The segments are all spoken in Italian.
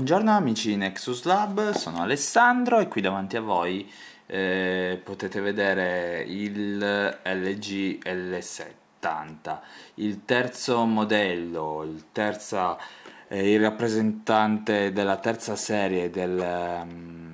Buongiorno amici di Nexus Lab, sono Alessandro e qui davanti a voi eh, potete vedere il LG L70, il terzo modello, il, terza, eh, il rappresentante della terza serie del... Um,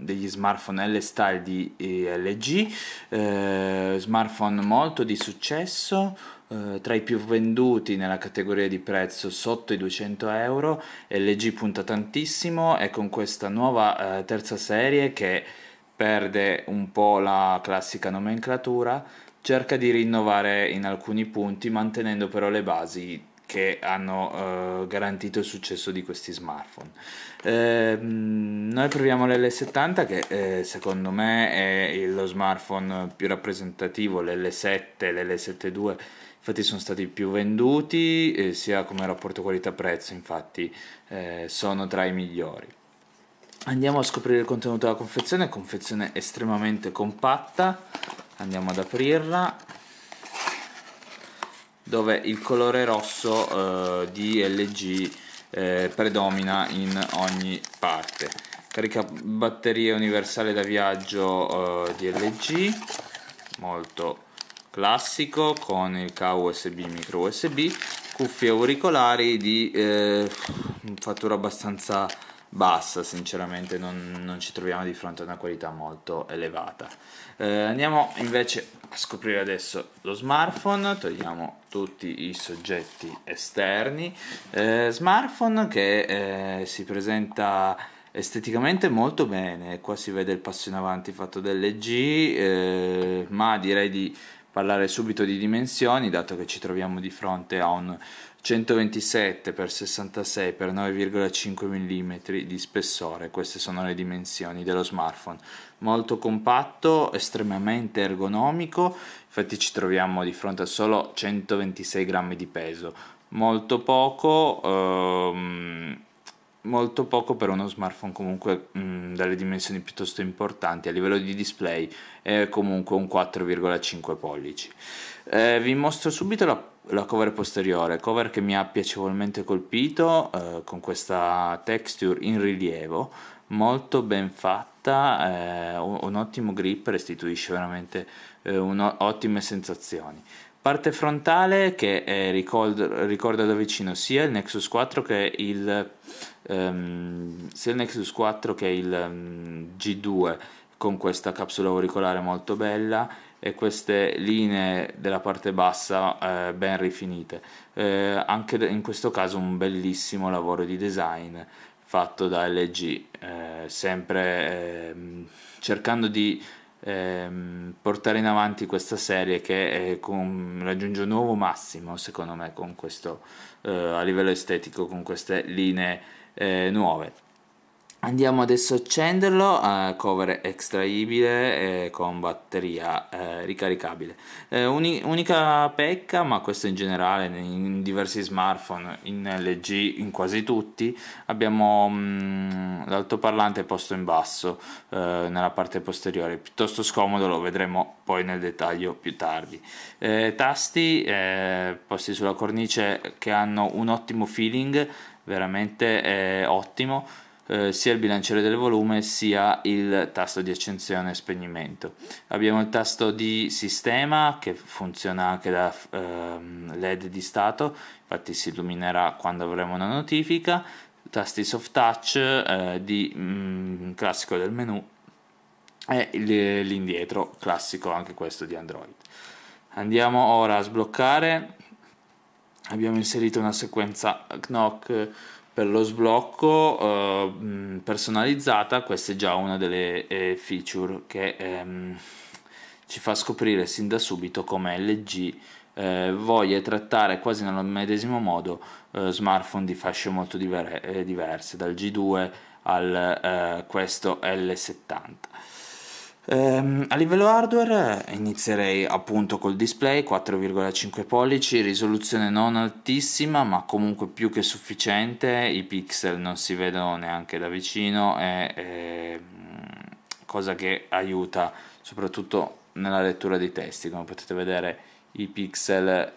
degli smartphone L-Style di eh, LG, eh, smartphone molto di successo, eh, tra i più venduti nella categoria di prezzo sotto i 200 euro, LG punta tantissimo e con questa nuova eh, terza serie che perde un po' la classica nomenclatura, cerca di rinnovare in alcuni punti mantenendo però le basi che hanno eh, garantito il successo di questi smartphone. Eh, noi proviamo l'L70 che eh, secondo me è lo smartphone più rappresentativo, l'L7, l'L72 infatti sono stati più venduti eh, sia come rapporto qualità-prezzo, infatti eh, sono tra i migliori. Andiamo a scoprire il contenuto della confezione, confezione estremamente compatta, andiamo ad aprirla dove il colore rosso eh, di LG eh, predomina in ogni parte carica batteria universale da viaggio eh, di LG molto classico con il cavo USB micro USB, cuffie auricolari di eh, fattura abbastanza bassa, sinceramente non, non, ci troviamo di fronte a una qualità molto elevata. Eh, andiamo invece a scoprire adesso lo smartphone, togliamo tutti i soggetti esterni. Eh, smartphone che eh, si presenta esteticamente molto bene, qua si vede il passo in avanti fatto dall'EG, eh, ma direi di parlare subito di dimensioni, dato che ci troviamo di fronte a un 127 x 66 x 9,5 mm di spessore, queste sono le dimensioni dello smartphone. Molto compatto, estremamente ergonomico, infatti ci troviamo di fronte a solo 126 grammi di peso, molto poco. Ehm, molto poco per uno smartphone comunque mh, dalle dimensioni piuttosto importanti a livello di display è comunque un 4,5 pollici eh, vi mostro subito la, la, cover posteriore cover che mi ha piacevolmente colpito eh, con questa texture in rilievo molto ben fatta eh, un, un, ottimo grip restituisce veramente eh, un, ottime sensazioni Parte frontale che eh, ricorda, ricorda da vicino sia il Nexus 4 che il ehm, sia il Nexus 4 che il um, ehm, G2 con questa capsula auricolare molto bella e queste linee della parte bassa eh, ben rifinite eh, anche in questo caso un bellissimo lavoro di design fatto da LG eh, sempre ehm, cercando di ehm, portare in avanti questa serie che con, raggiunge un nuovo massimo secondo me questo, eh, a livello estetico con queste linee eh, nuove andiamo adesso a accenderlo a eh, cover estraibile eh, con batteria eh, ricaricabile eh, uni unica pecca ma questo in generale in diversi smartphone in LG in quasi tutti abbiamo mm, l'altoparlante posto in basso eh, nella parte posteriore piuttosto scomodo lo vedremo poi nel dettaglio più tardi eh, tasti posti sulla cornice che hanno un ottimo feeling veramente è eh, ottimo eh, sia il bilanciere del volume sia il tasto di accensione e spegnimento abbiamo il tasto di sistema che funziona anche da ehm, led di stato infatti si illuminerà quando avremo una notifica tasti soft touch eh, di mh, mm, classico del menu e l'indietro classico anche questo di android andiamo ora a sbloccare abbiamo inserito una sequenza knock eh, per lo sblocco eh, mm, personalizzata, questa è già una delle eh, feature che ehm, ci fa scoprire sin da subito come LG eh, voglia trattare quasi nello medesimo modo eh, smartphone di fasce molto diver eh, diverse, dal G2 al questo L70. Ehm, a livello hardware eh, inizierei appunto col display 4,5 pollici, risoluzione non altissima ma comunque più che sufficiente, i pixel non si vedono neanche da vicino, è, è ehm, cosa che aiuta soprattutto nella lettura dei testi, come potete vedere i pixel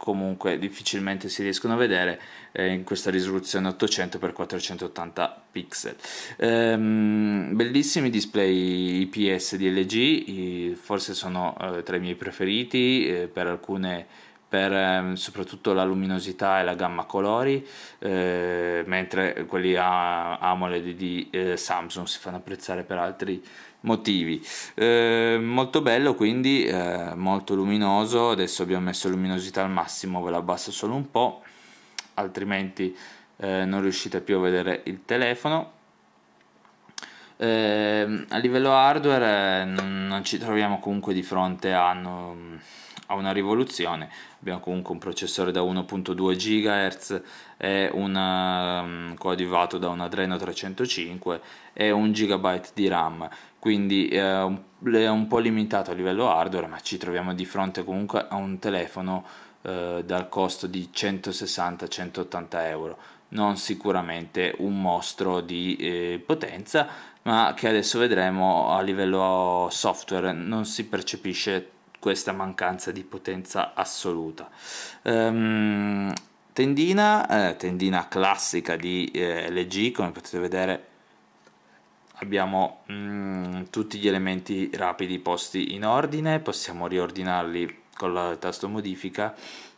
comunque difficilmente si riescono a vedere eh, in questa risoluzione 800x480 pixel. Ehm, bellissimi display IPS di LG, forse sono eh, tra i miei preferiti eh, per alcune per ehm, soprattutto la luminosità e la gamma colori, eh, mentre quelli a AMOLED di eh, Samsung si fanno apprezzare per altri motivi. Eh, molto bello quindi, eh, molto luminoso, adesso abbiamo messo luminosità al massimo, ve la abbasso solo un po', altrimenti eh, non riuscite più a vedere il telefono. Ehm, a livello hardware eh, non, non, ci troviamo comunque di fronte a... No, a una rivoluzione. Abbiamo comunque un processore da 1.2 GHz, e una, um, coadiuvato da un Adreno 305 e 1 GB di RAM, quindi eh, è un po' limitato a livello hardware, ma ci troviamo di fronte comunque a un telefono eh, dal costo di 160-180 euro. Non sicuramente un mostro di eh, potenza, ma che adesso vedremo a livello software non si percepisce questa mancanza di potenza assoluta. Um, tendina, eh, tendina classica di eh, LG, come potete vedere abbiamo mm, tutti gli elementi rapidi posti in ordine, possiamo riordinarli con il tasto modifica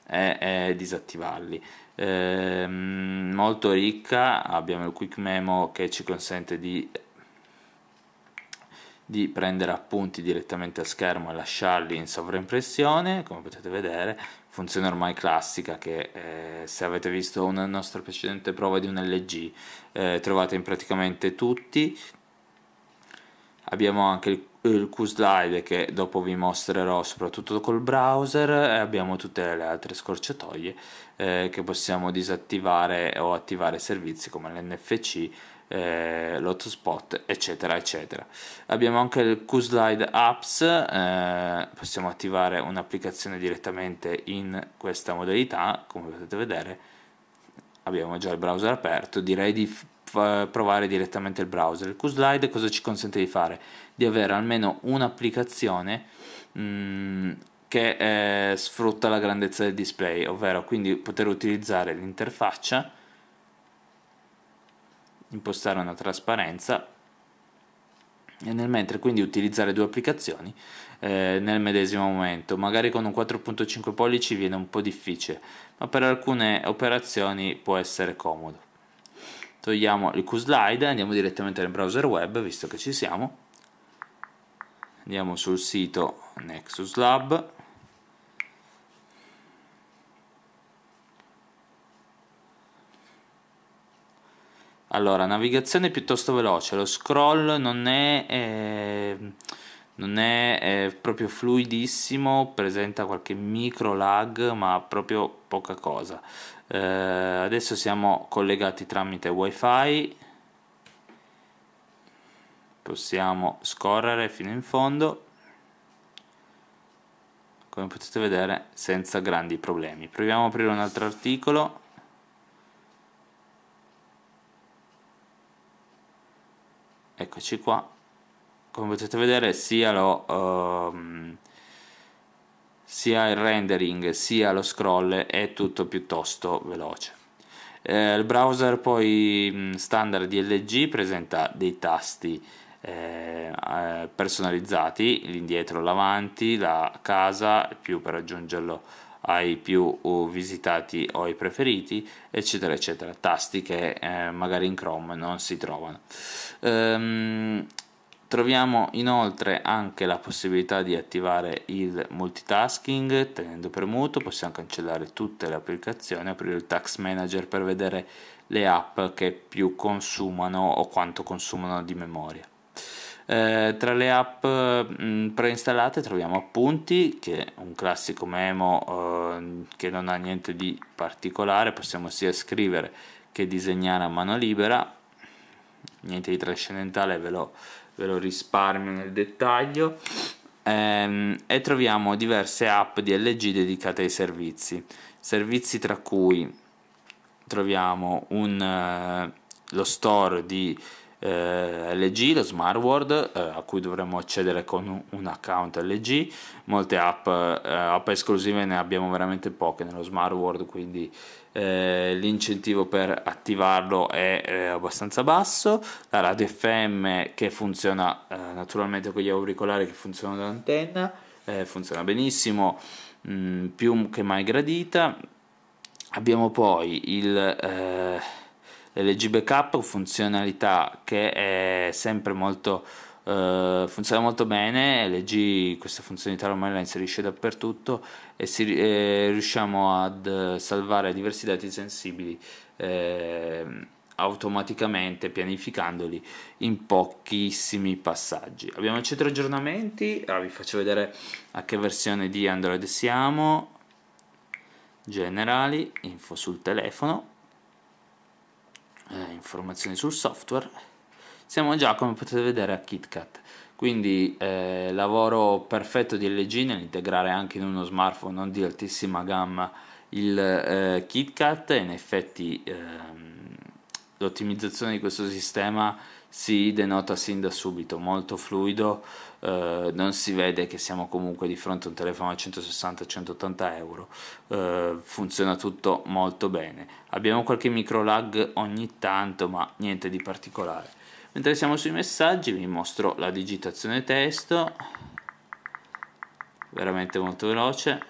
e, e disattivarli. Eh, molto ricca, abbiamo il quick memo che ci consente di di prendere appunti direttamente al schermo e lasciarli in sovraimpressione, come potete vedere, funzione ormai classica che eh, se avete visto una nostra precedente prova di un LG eh, trovate in praticamente tutti. Abbiamo anche il, il Q-Slide che dopo vi mostrerò soprattutto col browser e abbiamo tutte le altre scorciatoie eh, che possiamo disattivare o attivare servizi come l'NFC eh, l'hotspot, eccetera, eccetera. Abbiamo anche il QSlide Apps, eh, possiamo attivare un'applicazione direttamente in questa modalità, come potete vedere abbiamo già il browser aperto, direi di provare direttamente il browser. Il QSlide cosa ci consente di fare? Di avere almeno un'applicazione mh, mm, che eh, sfrutta la grandezza del display, ovvero quindi poter utilizzare l'interfaccia impostare una trasparenza e nel mentre quindi utilizzare due applicazioni eh, nel medesimo momento magari con un 4.5 pollici viene un po' difficile ma per alcune operazioni può essere comodo togliamo il QSlide andiamo direttamente nel browser web visto che ci siamo andiamo sul sito Nexus Lab Allora, navigazione piuttosto veloce, lo scroll non è, eh, non è eh, proprio fluidissimo, presenta qualche micro lag, ma proprio poca cosa. Eh, adesso siamo collegati tramite wifi, possiamo scorrere fino in fondo, come potete vedere senza grandi problemi. Proviamo ad aprire un altro articolo. eccoci qua come potete vedere sia, lo, uh, sia il rendering sia lo scroll è tutto piuttosto veloce eh, il browser poi mm, standard DLG presenta dei tasti eh, eh, personalizzati l'indietro, l'avanti, la casa più per aggiungerlo ai più visitati o ai preferiti, eccetera, eccetera. Tasti che eh, magari in Chrome non si trovano. Ehm, troviamo inoltre anche la possibilità di attivare il multitasking tenendo premuto, possiamo cancellare tutte le applicazioni, aprire il tax manager per vedere le app che più consumano o quanto consumano di memoria. Eh, tra le app mh, mm, preinstallate troviamo Appunti, che è un classico memo eh, che non ha niente di particolare, possiamo sia scrivere che disegnare a mano libera, niente di trascendentale, ve lo, ve lo risparmio nel dettaglio. Eh, e troviamo diverse app di LG dedicate ai servizi, servizi tra cui troviamo un, eh, lo store di eh, LG, lo SmartWord, eh, a cui dovremmo accedere con un account LG, molte app, eh, app esclusive ne abbiamo veramente poche nello SmartWord, quindi eh, l'incentivo per attivarlo è eh, abbastanza basso, la radio FM che funziona eh, naturalmente con gli auricolari che funzionano da antenna, funziona benissimo, mh, mm, più che mai gradita, abbiamo poi il LG Backup, funzionalità che è sempre molto Uh, funziona molto bene, LG questa funzionalità ormai la inserisce dappertutto e, si, eh, riusciamo ad salvare diversi dati sensibili eh, automaticamente pianificandoli in pochissimi passaggi. Abbiamo il centro aggiornamenti, ora ah, vi faccio vedere a che versione di Android siamo, generali, info sul telefono, eh, informazioni sul software, siamo già come potete vedere a KitKat. Quindi eh, lavoro perfetto di LG nell'integrare anche in uno smartphone non di altissima gamma il eh, KitKat, in effetti ehm, l'ottimizzazione di questo sistema si denota sin da subito, molto fluido, eh, non si vede che siamo comunque di fronte a un telefono a 160-180 euro, eh, funziona tutto molto bene. Abbiamo qualche micro lag ogni tanto, ma niente di particolare. Mentre siamo sui messaggi vi mostro la digitazione testo, veramente molto veloce,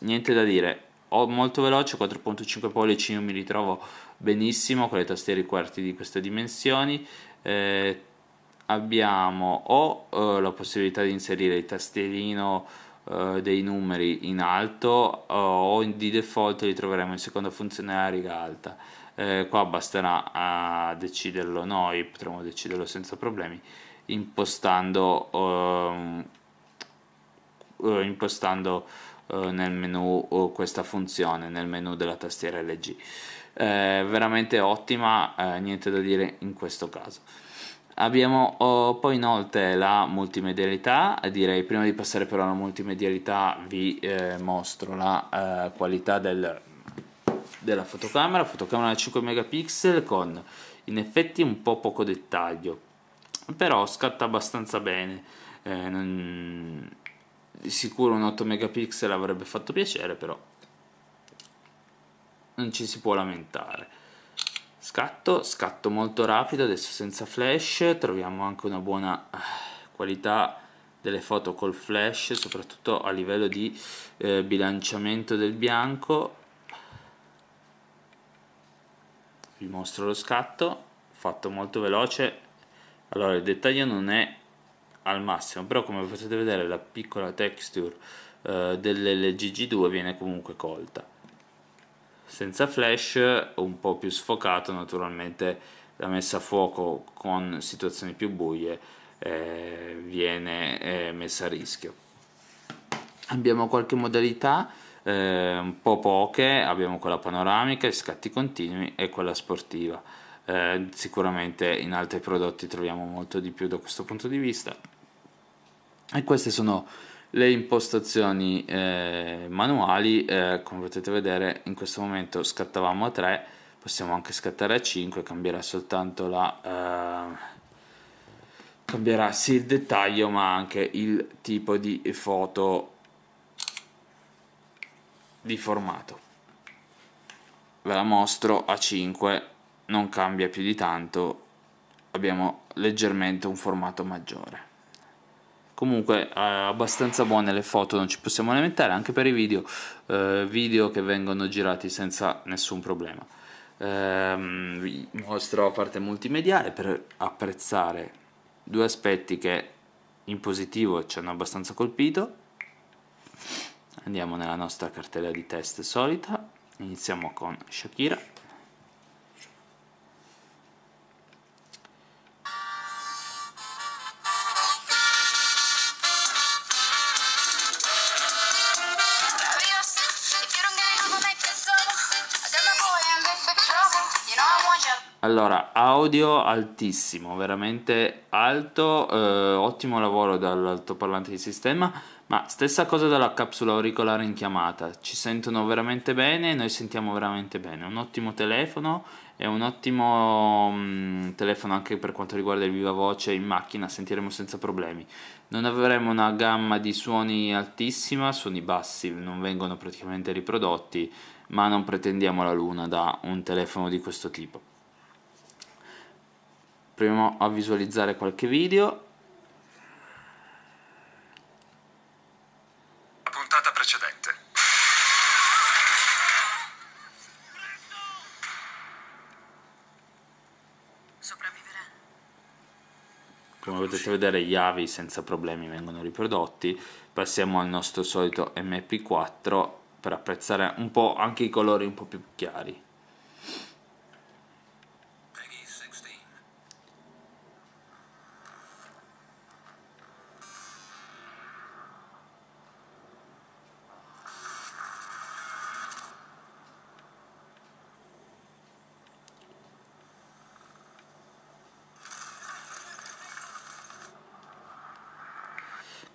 niente da dire, o molto veloce 4.5 pollici io mi ritrovo benissimo con le tastiere quarti di queste dimensioni eh, abbiamo o eh, la possibilità di inserire il tastierino eh, dei numeri in alto eh, o di default li troveremo in seconda funzione a riga alta eh, qua basterà deciderlo noi potremo deciderlo senza problemi impostando ehm, impostando eh, nel menu questa funzione nel menu della tastiera LG veramente ottima eh, niente da dire in questo caso Abbiamo oh, poi inoltre la multimedialità, direi prima di passare però alla multimedialità vi eh, mostro la eh, qualità del, della fotocamera, fotocamera da 5 megapixel con in effetti un po' poco dettaglio, però scatta abbastanza bene, eh, non di sicuro un 8 megapixel avrebbe fatto piacere però non ci si può lamentare scatto scatto molto rapido adesso senza flash troviamo anche una buona eh, qualità delle foto col flash soprattutto a livello di eh, bilanciamento del bianco vi mostro lo scatto fatto molto veloce allora il dettaglio non è al massimo però come potete vedere la piccola texture eh, dell'LGG2 viene comunque colta senza flash un po' più sfocato naturalmente la messa a fuoco con situazioni più buie eh, viene eh, messa a rischio abbiamo qualche modalità eh, un po' poche abbiamo quella panoramica, i scatti continui e quella sportiva eh, sicuramente in altri prodotti troviamo molto di più da questo punto di vista e queste sono le impostazioni eh, manuali eh, come potete vedere in questo momento scattavamo a 3 possiamo anche scattare a 5 cambierà soltanto la eh, cambierà sì il dettaglio ma anche il tipo di foto di formato ve la mostro a 5 non cambia più di tanto abbiamo leggermente un formato maggiore comunque eh, abbastanza buone le foto non ci possiamo lamentare anche per i video eh, video che vengono girati senza nessun problema ehm, vi mostro la parte multimediale per apprezzare due aspetti che in positivo ci hanno abbastanza colpito andiamo nella nostra cartella di test solita iniziamo con Shakira Allora, audio altissimo, veramente alto, eh, ottimo lavoro dall'altoparlante di sistema, ma stessa cosa dalla capsula auricolare in chiamata, ci sentono veramente bene, noi sentiamo veramente bene, un ottimo telefono è un ottimo mh, mm, telefono anche per quanto riguarda il viva voce in macchina, sentiremo senza problemi. Non avremo una gamma di suoni altissima, suoni bassi non vengono praticamente riprodotti, ma non pretendiamo la luna da un telefono di questo tipo proviamo a visualizzare qualche video la puntata precedente come potete vedere gli avi senza problemi vengono riprodotti passiamo al nostro solito mp4 per apprezzare un po' anche i colori un po' più chiari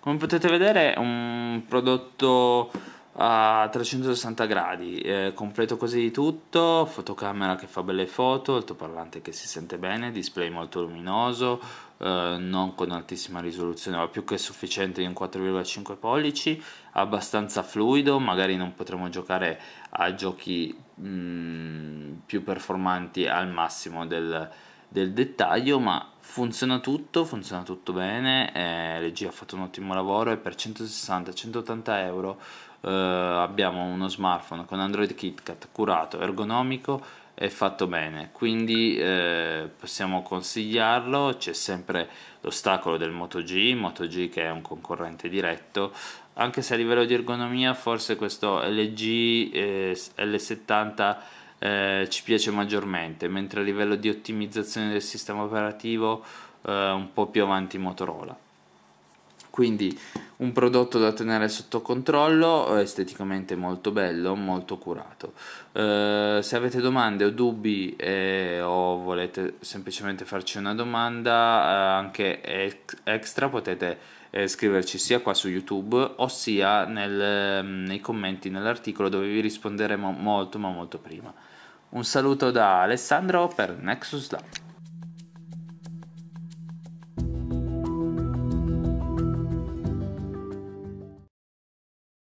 Come potete vedere è un prodotto a 360 gradi, eh, completo quasi di tutto, fotocamera che fa belle foto, altoparlante che si sente bene, display molto luminoso, eh, non con altissima risoluzione ma più che sufficiente in 4,5 pollici, abbastanza fluido, magari non potremo giocare a giochi mh, mm, più performanti al massimo del, del dettaglio ma Funziona tutto, funziona tutto bene, eh, LG ha fatto un ottimo lavoro e per 160-180 euro eh, abbiamo uno smartphone con Android KitKat curato, ergonomico e fatto bene, quindi eh, possiamo consigliarlo, c'è sempre l'ostacolo del Moto G, Moto G che è un concorrente diretto, anche se a livello di ergonomia forse questo LG eh, L70 eh, ci piace maggiormente, mentre a livello di ottimizzazione del sistema operativo eh, un po' più avanti Motorola. Quindi un prodotto da tenere sotto controllo, eh, esteticamente molto bello, molto curato. Eh, se avete domande o dubbi eh, o volete semplicemente farci una domanda eh, anche ex extra potete scriverci sia qua su YouTube ossia nel, nei commenti nell'articolo dove vi risponderemo molto ma molto prima. Un saluto da Alessandro per Nexus Lab.